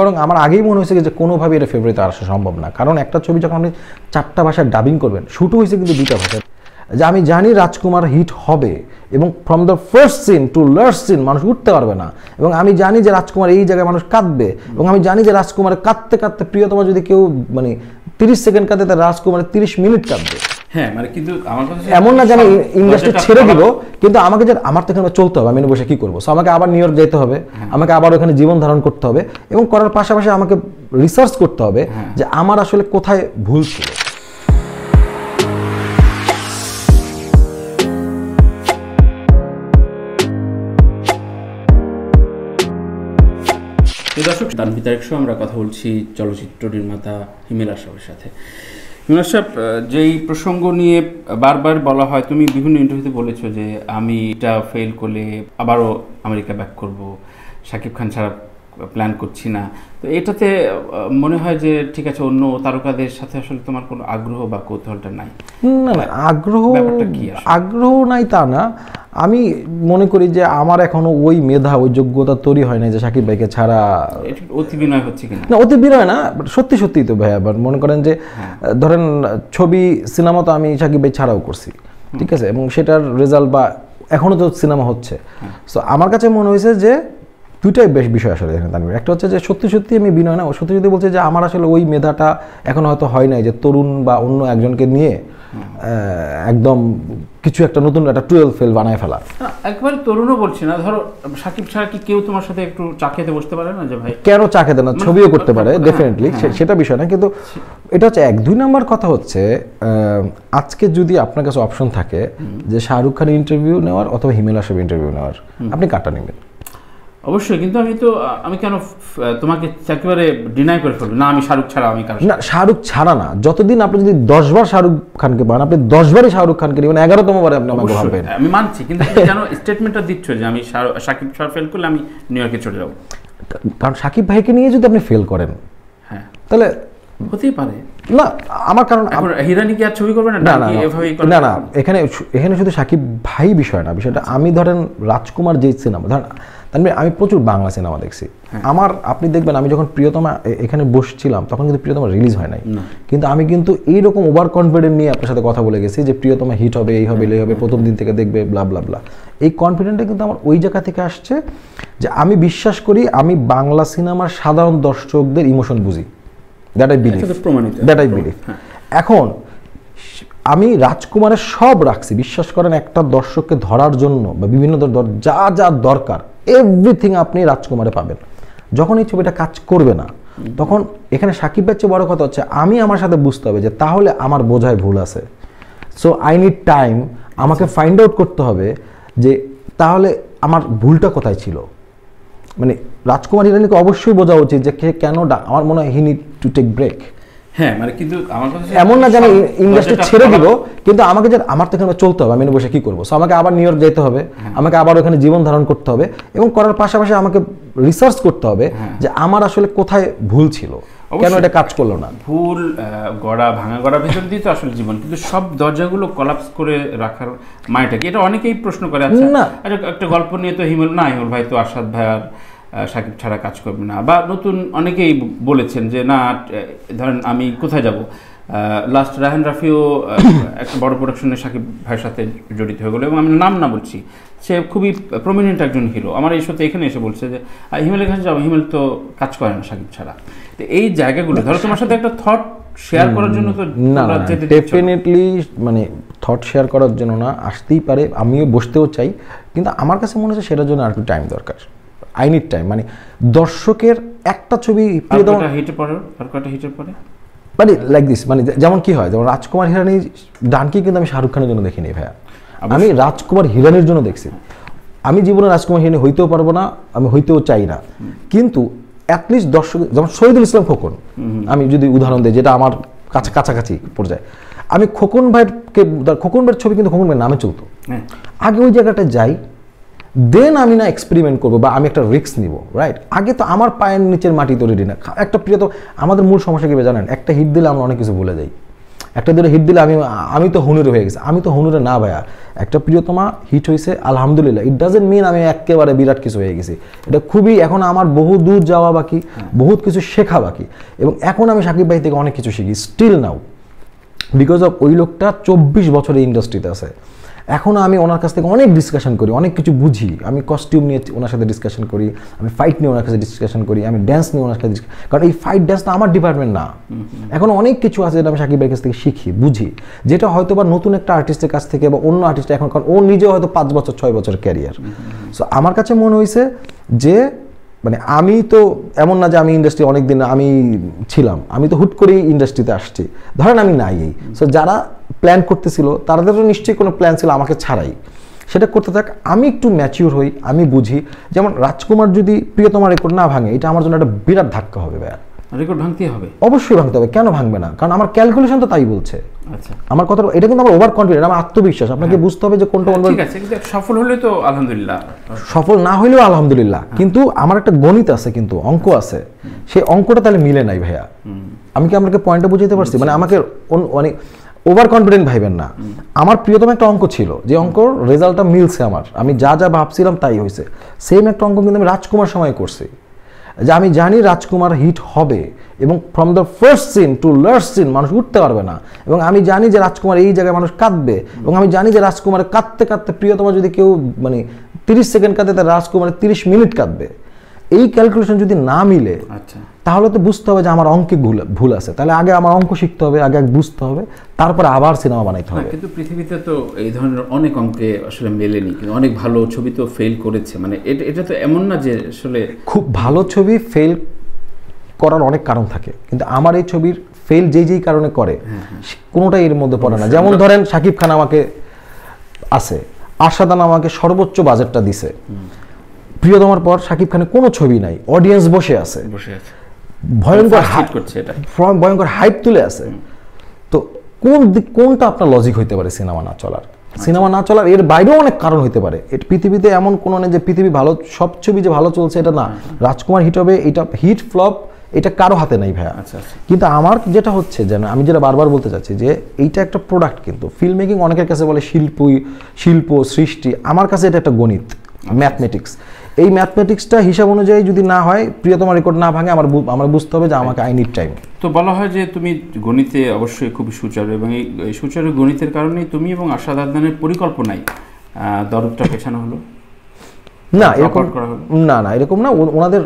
বরং আমার আগেই মনে হয়েছে যে কোনোভাবে এটা ফেব্রুয়ারিতে আসা সম্ভব না কারণ একটা ছবি যখন আপনি চারটা ভাষায় ডাবিং করবেন শুটও হয়েছে কিন্তু দুটা ভাষায় যে আমি জানি রাজকুমার হিট হবে এবং from the first scene to last scene মানুষ উঠতে পারবে না এবং আমি জানি যে রাজকুমার এই জায়গায় মানুষ কাঁদবে এবং আমি জানি যে রাজকুমার কাঁদতে কাঁদতে প্রিয়তমা যদি কেউ মানে তিরিশ সেকেন্ড কাঁদে তাহলে রাজকুমারের তিরিশ মিনিট কাঁদবে হ্যাঁ মানে কিন্তু এমন না যে আমি ইন্ডাস্ট্রি ছেড়ে দিব কিন্তু আমাকে যে আমার তো এখানে চলতে হবে আমি বসে কি করবো আমাকে আবার নিউ ইয়র্ক যেতে হবে হ্যাঁ। আমাকে আবার ওখানে জীবন ধারণ করতে হবে এবং করার পাশাপাশি আমাকে রিসার্চ করতে হবে হ্যাঁ। যে আমার আসলে কোথায় ভুল ছিল দর্শক দানবিতারেক শো আমরা কথা বলছি চলচ্চিত্র নির্মাতা হিমেলা আশাবের সাথে সাহেব যেই প্রসঙ্গ নিয়ে বারবার বলা হয় তুমি বিভিন্ন ইন্টারভিউতে বলেছো যে আমি এটা ফেল করলে আবারও আমেরিকা ব্যাক করব শাকিব খান ছাড়া প্ল্যান করছি না তো এটাতে মনে হয় যে ঠিক আছে অন্য তারকাদের সাথে আসলে তোমার কোনো আগ্রহ বা কৌতূহলটা নাই না না আগ্রহ আগ্রহ নাই তা না আমি মনে করি যে আমার এখনো ওই মেধা ওই যোগ্যতা তৈরি হয় না যে সাকিব ভাইকে ছাড়া অতি বিনয় হচ্ছে কিনা না অতি বিনয় না সত্যি সত্যি তো ভাই আবার মনে করেন যে হ্যাঁ। ধরেন ছবি সিনেমা তো আমি সাকিব ভাই ছাড়াও করছি ঠিক আছে এবং সেটার রেজাল্ট বা এখনো তো সিনেমা হচ্ছে সো হ্যাঁ। আমার কাছে মনে হয়েছে যে দুইটাই বেশ বিষয় আসলে এখানে তানভীর একটা হচ্ছে যে সত্যি সত্যি আমি বিনয় না সত্যি সত্যি বলছে যে আমার আসলে ওই মেধাটা এখন হয়তো হয় নাই যে তরুণ বা অন্য একজনকে নিয়ে একদম কিছু একটা নতুন একটা টুয়েলভ ফেল বানায় ফেলা একবার তরুণও বলছি না ধরো সাকিব ছাড়া কি কেউ তোমার সাথে একটু চা খেতে বসতে পারে না যে ভাই কেন চা খেতে না মানে ছবিও করতে পারে ডেফিনেটলি হ্যাঁ, হ্যাঁ। সেটা বিষয় না কিন্তু এটা হচ্ছে এক দুই নম্বর কথা হচ্ছে আজকে যদি আপনার কাছে অপশন থাকে যে শাহরুখ খানের ইন্টারভিউ নেওয়ার অথবা হিমেল আসামের ইন্টারভিউ নেওয়ার আপনি কাটা নেবেন অবশ্যই কিন্তু আমি তো আমি কেন তোমাকে একেবারে ডিনাই করে ফেলবো না আমি শাহরুখ ছাড়া আমি কারণ না শাহরুখ ছাড়া না যতদিন আপনি যদি দশবার শাহরুখ খানকে পান আপনি দশবারই শাহরুখ খানকে নেবেন এগারোতম বারে আপনি আমাকে ভাববেন আমি মানছি কিন্তু কেন স্টেটমেন্টটা দিচ্ছ যে আমি সাকিব ছাড়া ফেল করলে আমি নিউ ইয়র্কে চলে যাবো কারণ সাকিব ভাইকে নিয়ে যদি আপনি ফেল করেন হ্যাঁ তাহলে হতেই পারে না আমার কারণ হিরানি কি আর ছবি করবে না না না না এখানে এখানে শুধু সাকিব ভাই বিষয় না বিষয়টা আমি ধরেন রাজকুমার যে সিনেমা ধরেন মানে আমি প্রচুর বাংলা সিনেমা দেখছি হ্যাঁ। আমার আপনি দেখবেন আমি যখন প্রিয়তমা এখানে বসছিলাম তখন কিন্তু প্রিয়তমা রিলিজ হয় নাই কিন্তু আমি কিন্তু এইরকম ওভার কনফিডেন্ট নিয়ে আপনার সাথে কথা বলে গেছি যে প্রিয়তমা হিট হবে এই হবে এই হ্যাঁ। হবে প্রথম দিন থেকে দেখবে ব্লা ব্লা ব্লা এই কনফিডেন্টটা কিন্তু আমার ওই জায়গা থেকে আসছে যে আমি বিশ্বাস করি আমি বাংলা সিনেমার সাধারণ দর্শকদের ইমোশন বুঝি that I believe that I believe এখন আমি রাজকুমারের সব রাখছি বিশ্বাস করেন একটা দর্শককে ধরার জন্য বা বিভিন্ন যা যা দরকার এভরিথিং আপনি রাজকুমারে পাবেন যখন এই ছবিটা কাজ করবে না তখন এখানে সাকিব চেয়ে বড় কথা হচ্ছে আমি আমার সাথে বুঝতে হবে যে তাহলে আমার বোঝায় ভুল আছে সো আই নিড টাইম আমাকে ফাইন্ড আউট করতে হবে যে তাহলে আমার ভুলটা কোথায় ছিল মানে রাজকুমার ইরানিকে অবশ্যই বোঝা উচিত যে কে কেন আমার মনে হয় হিনি টু টেক ব্রেক হ্যাঁ মানে কিন্তু আমার এমন না ইন্ডাস্ট্রি ছেড়ে দিব কিন্তু আমাকে যে আমার তো এখানে চলতে হবে আমি বসে কি করবো সো আমাকে আবার নিউ ইয়র্ক যেতে হবে হ্যাঁ। আমাকে আবার ওখানে জীবন ধারণ করতে হবে এবং করার পাশাপাশি আমাকে রিসার্চ করতে হবে হ্যাঁ। যে আমার আসলে কোথায় ভুল ছিল কেন এটা কাজ করলো না ভুল গড়া ভাঙা গড়া ভেতর দিয়ে তো আসলে জীবন কিন্তু সব দরজাগুলো কলাপস করে রাখার মানেটা কি এটা অনেকেই প্রশ্ন করে আচ্ছা, আচ্ছা একটা গল্প নিয়ে তো হিমল না হিমল ভাই তো আসাদ ভাই আর সাকিব ছাড়া কাজ করবে না বা নতুন অনেকেই বলেছেন যে না ধরেন আমি কোথায় যাব লাস্ট রাহেন রাফিও একটা বড় প্রোডাকশনে সাকিব ভাইয়ের সাথে জড়িত হয়ে গেলো এবং আমি নাম না বলছি সে খুবই প্রমিনেন্ট একজন হিরো আমার এই সাথে এখানে এসে বলছে যে হিমেলের কাছে যাবো হিমেল তো কাজ করে না সাকিব ছাড়া তো এই জায়গাগুলো ধরো তোমার সাথে একটা থট শেয়ার করার জন্য তো না ডেফিনেটলি মানে থট শেয়ার করার জন্য না আসতেই পারে আমিও বসতেও চাই কিন্তু আমার কাছে মনে হচ্ছে সেটার জন্য আর একটু টাইম দরকার আই নিড টাইম মানে দর্শকের একটা ছবি প্রিয় আর কয়টা মানে লাইক দিস মানে যেমন কি হয় যেমন রাজকুমার হিরানি ডানকে কিন্তু আমি শাহরুখ খানের জন্য দেখিনি ভাইয়া আমি রাজকুমার হিরানির জন্য দেখছি আমি জীবনে রাজকুমার হিরানি হইতেও পারবো না আমি হইতেও চাই না কিন্তু অ্যাটলিস্ট দর্শক যেমন শহীদুল ইসলাম খোকন আমি যদি উদাহরণ দিই যেটা আমার কাছে কাছাকাছি পর্যায়ে আমি খোকন ভাইয়েরকে খোকন ভাইয়ের ছবি কিন্তু খোকন ভাইয়ের নামে চলতো হ্যাঁ। আগে ওই জায়গাটা যাই দেন আমি না এক্সপেরিমেন্ট করবো বা আমি একটা রিস্ক নিব রাইট আগে তো আমার পায়ের নিচের মাটি তো রেডি না একটা প্রিয় তো আমাদের মূল সমস্যা কীভাবে জানেন একটা হিট দিলে আমরা অনেক কিছু বলে যাই একটা দুটো হিট দিলে আমি আমি তো হনুরে হয়ে গেছি আমি তো হুনুরে না ভাইয়া একটা প্রিয়তমা হিট হয়েছে আলহামদুলিল্লাহ ইট ডাজেন্ট মিন আমি একেবারে বিরাট কিছু হয়ে গেছি এটা খুবই এখন আমার বহু দূর যাওয়া বাকি বহুত কিছু শেখা বাকি এবং এখন আমি সাকিব ভাই থেকে অনেক কিছু শিখি স্টিল নাও বিকজ অফ ওই লোকটা চব্বিশ বছরের ইন্ডাস্ট্রিতে আছে এখনও আমি ওনার কাছ থেকে অনেক ডিসকাশন করি অনেক কিছু বুঝি আমি কস্টিউম নিয়ে ওনার সাথে ডিসকাশন করি আমি ফাইট নিয়ে ওনার কাছে ডিসকাশন করি আমি ড্যান্স নিয়ে ওনার সাথে কারণ এই ফাইট ড্যান্সটা আমার ডিপার্টমেন্ট না এখন অনেক কিছু আছে যেটা আমি সাকিবের কাছ থেকে শিখি বুঝি যেটা হয়তো বা নতুন একটা আর্টিস্টের কাছ থেকে বা অন্য আর্টিস্ট এখন কারণ ও নিজেও হয়তো পাঁচ বছর ছয় বছর ক্যারিয়ার সো আমার কাছে মনে হয়েছে যে মানে আমি তো এমন না যে আমি ইন্ডাস্ট্রি অনেক দিন আমি ছিলাম আমি তো হুট করেই ইন্ডাস্ট্রিতে আসছি ধরেন আমি নাই এই সো যারা প্ল্যান করতেছিল তাদেরও নিশ্চয়ই কোনো প্ল্যান ছিল আমাকে ছাড়াই সেটা করতে থাক আমি একটু ম্যাচিওর হই আমি বুঝি যেমন রাজকুমার যদি প্রিয়তমা রেকর্ড না ভাঙে এটা আমার জন্য একটা বিরাট ধাক্কা হবে ভাইয়া রেকর্ড ভাঙতেই হবে অবশ্যই ভাঙতে হবে কেন ভাঙবে না কারণ আমার ক্যালকুলেশন তো তাই বলছে আচ্ছা আমার কথা এটা কিন্তু আমার ওভার কনফিডেন্ট আমার আত্মবিশ্বাস আপনাকে হ্যাঁ। বুঝতে হবে যে হ্যাঁ, কোনটা ঠিক আছে কিন্তু সফল হলে তো আলহামদুলিল্লাহ সফল না হলেও আলহামদুলিল্লাহ হ্যাঁ। কিন্তু আমার একটা গণিত আছে কিন্তু অঙ্ক আছে সেই অঙ্কটা তাহলে মিলে নাই ভাইয়া আমি কি আপনাকে পয়েন্টটা বুঝাইতে পারছি মানে আমাকে অনেক মানে ওভার কনফিডেন্ট ভাইবেন না আমার প্রিয়তম একটা অঙ্ক ছিল যে অঙ্কর রেজাল্টটা মিলছে আমার আমি যা যা ভাবছিলাম তাই হয়েছে সেম একটা অঙ্ক কিন্তু আমি রাজকুমার সময় করছি যে আমি জানি রাজকুমার হিট হবে এবং from the first scene to last scene মানুষ উঠতে পারবে না এবং আমি জানি যে রাজকুমার এই জায়গায় মানুষ কাঁদবে এবং আমি জানি যে রাজকুমার কাঁদতে কাঁদতে প্রিয়তমা যদি কেউ মানে তিরিশ সেকেন্ড কাঁদে তার রাজকুমারের তিরিশ মিনিট কাঁদবে এই ক্যালকুলেশন যদি না মিলে আচ্ছা। তাহলে তো বুঝতে হবে যে আমার অঙ্কে ভুল ভুল আছে তাহলে আগে আমার অঙ্ক শিখতে হবে আগে বুঝতে হবে তারপর আবার সিনেমা বানাইতে হবে কিন্তু পৃথিবীতে তো এই ধরনের অনেক অঙ্কে আসলে মেলেনি কিন্তু অনেক ভালো ছবি তো ফেল করেছে মানে এটা এটা তো এমন না যে আসলে খুব ভালো ছবি ফেল করার অনেক কারণ থাকে কিন্তু আমার এই ছবির ফেল যেই যেই কারণে করে হ্যাঁ, হ্যাঁ। কোনোটাই এর মধ্যে পড়ে না যেমন ধরেন সাকিব খান আমাকে আছে আশাদান আমাকে সর্বোচ্চ বাজেটটা দিছে প্রিয়তমার পর শাকিব খানের কোনো ছবি নাই অডিয়েন্স বসে আছে ভয়ঙ্কর হাইপ করছে এটা ভয়ঙ্কর হাইপ তুলে আছে তো কোন দিক কোনটা আপনার লজিক হইতে পারে সিনেমা না চলার সিনেমা না চলার এর বাইরেও অনেক কারণ হতে পারে এটা পৃথিবীতে এমন কোনো নেই যে পৃথিবী ভালো সব ছবি যে ভালো চলছে এটা না রাজকুমার হিট হবে এটা হিট ফ্লপ এটা কারো হাতে নাই ভাইয়া আচ্ছা, আচ্ছা। কিন্তু আমার যেটা হচ্ছে যেন আমি যেটা বারবার বলতে চাচ্ছি যে এইটা একটা প্রোডাক্ট কিন্তু ফিল্ম মেকিং অনেকের কাছে বলে শিল্পই শিল্প সৃষ্টি আমার কাছে এটা একটা গণিত ম্যাথমেটিক্স আচ্ছা, এই ম্যাথমেটিক্সটা হিসাব অনুযায়ী যদি না হয় প্রিয়তম রেকর্ড না ভাঙে আমার আমার বুঝতে হবে যে আমাকে আই নিড টাইম তো বলা হয় যে তুমি গণিতে অবশ্যই খুবই সুচারু এবং এই সুচারু গণিতের কারণে তুমি এবং আশা দাদানের পরিকল্পনায় দরদটা পেছানো হলো না এরকম না না এরকম না ওনাদের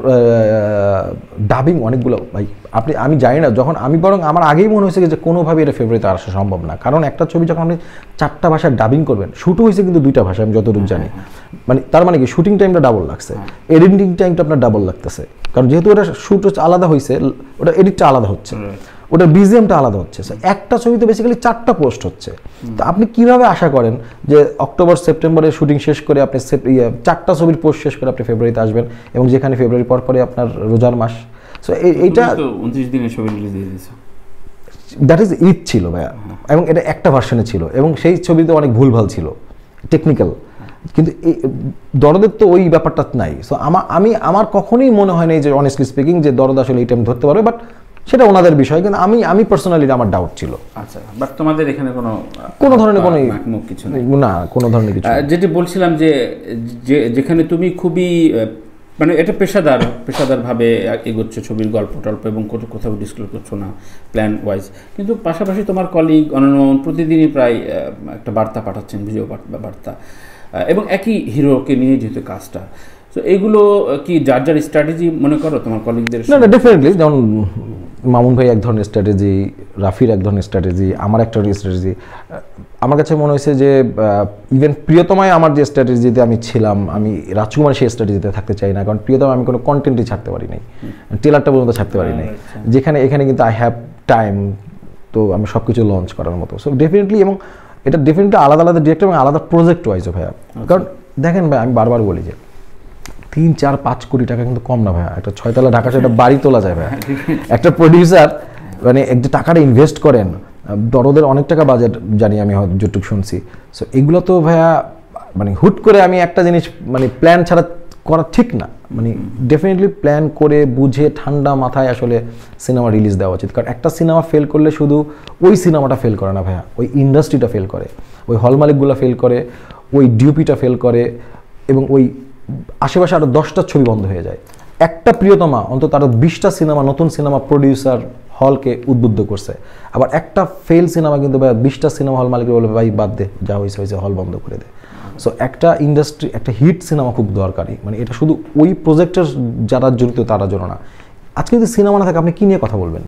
ডাবিং অনেকগুলো ভাই আপনি আমি জানি না যখন আমি বরং আমার আগেই মনে হয়েছে যে কোনোভাবে এটা ফেভারিতে আসা সম্ভব না কারণ একটা ছবি যখন আপনি চারটা ভাষায় ডাবিং করবেন শুটও হয়েছে কিন্তু দুইটা ভাষা আমি যতটুকু হ্যাঁ, জানি হ্যাঁ, হ্যাঁ। মানে তার মানে কি শুটিং টাইমটা ডাবল লাগছে এডিটিং টাইমটা আপনার ডাবল লাগতেছে কারণ যেহেতু ওটা শুট আলাদা হয়েছে ওটা এডিটটা আলাদা হচ্ছে ওটা বিজিএমটা আলাদা হচ্ছে একটা ছবিতে বেসিক্যালি চারটা পোস্ট হচ্ছে তো আপনি কিভাবে আশা করেন যে অক্টোবর সেপ্টেম্বরে শুটিং শেষ করে আপনি ইয়ে, চারটা ছবির পোস্ট শেষ করে আপনি ফেব্রুয়ারিতে আসবেন এবং যেখানে ফেব্রুয়ারি পর পরে আপনার রোজার মাস সো এইটা উনত্রিশ দিনের ছবি রিলিজ দিয়ে দিয়েছে দ্যাট ইজ ইট ছিল ভাইয়া হ্যাঁ। এবং এটা একটা ভার্সনে ছিল এবং সেই ছবিতে অনেক ভুলভাল ছিল টেকনিক্যাল কিন্তু দরদের তো ওই ব্যাপারটা নাই সো আমার আমি আমার কখনোই মনে হয় না যে অনেস্টলি স্পিকিং যে দরদ আসলে এই টাইম ধরতে পারবে বাট সেটা ওনাদের বিষয় কিন্তু আমি আমি পার্সোনালি আমার ডাউট ছিল আচ্ছা বাট তোমাদের এখানে কোনো কোনো ধরনের কোনো কিছু না কোনো ধরনের কিছু যেটি বলছিলাম যে যেখানে তুমি খুবই মানে এটা পেশাদার পেশাদারভাবে এগোচ্ছ ছবির গল্প টল্প এবং কোথাও ডিসক্লোজ করছো না প্ল্যান ওয়াইজ কিন্তু পাশাপাশি তোমার কলিগ অনন্য প্রতিদিনই প্রায় একটা বার্তা পাঠাচ্ছেন ভিডিও বার্তা এবং একই হিরোকে নিয়ে যেহেতু কাজটা সো এগুলো কি যার যার স্ট্র্যাটেজি মনে করো তোমার কলিগদের না না ডেফিনেটলি যেমন মামুন ভাই এক ধরনের স্ট্র্যাটেজি রাফির এক ধরনের স্ট্র্যাটেজি আমার একটা স্ট্র্যাটেজি আমার কাছে মনে হয়েছে যে ইভেন প্রিয়তমায় আমার যে স্ট্র্যাটেজিতে আমি ছিলাম আমি রাজকুমার সেই স্ট্র্যাটেজিতে থাকতে চাই না কারণ প্রিয়তমায় আমি কোনো কন্টেন্টই ছাড়তে পারি নাই টেলারটা পর্যন্ত ছাড়তে পারি নাই আচ্ছা। যেখানে এখানে কিন্তু আই হ্যাভ টাইম তো আমি সব কিছু লঞ্চ করার মতো সো ডেফিনেটলি এবং এটা ডেফিনেটলি আলাদা আলাদা ডিরেক্টর এবং আলাদা প্রজেক্ট ওয়াইজও ভাইয়া আচ্ছা। কারণ দেখেন ভাই আমি বারবার বলি যে তিন চার পাঁচ কোটি টাকা কিন্তু কম না ভাইয়া একটা ছয়তলা ঢাকা সেটা হ্যাঁ। বাড়ি তোলা যায় ভাইয়া হ্যাঁ, একটা প্রডিউসার মানে একটা টাকাটা ইনভেস্ট করেন দরদের অনেক টাকা বাজেট জানি আমি হয়তো যেটুকু শুনছি সো এগুলো তো ভাইয়া মানে হুট করে আমি একটা জিনিস মানে প্ল্যান ছাড়া করা ঠিক না মানে ডেফিনেটলি প্ল্যান করে বুঝে ঠান্ডা মাথায় আসলে সিনেমা রিলিজ দেওয়া উচিত কারণ একটা সিনেমা ফেল করলে শুধু ওই সিনেমাটা ফেল করে না ভাইয়া ওই ইন্ডাস্ট্রিটা ফেল করে ওই হল মালিকগুলো ফেল করে ওই ডিউপিটা ফেল করে এবং ওই আশেপাশে আরও দশটা ছবি বন্ধ হয়ে যায় একটা প্রিয়তমা অন্তত আরও বিশটা সিনেমা নতুন সিনেমা প্রডিউসার হলকে উদ্বুদ্ধ করছে আবার একটা ফেল সিনেমা কিন্তু ভাই বিশটা সিনেমা হল মালিক বলবে ভাই বাদ দে যা হয়েছে হয়েছে হল বন্ধ করে দে সো একটা ইন্ডাস্ট্রি একটা হিট সিনেমা খুব দরকারি মানে এটা শুধু ওই প্রজেক্টের যারা জড়িত তারা জন্য না আজকে যদি সিনেমা না থাকে আপনি কী নিয়ে কথা বলবেন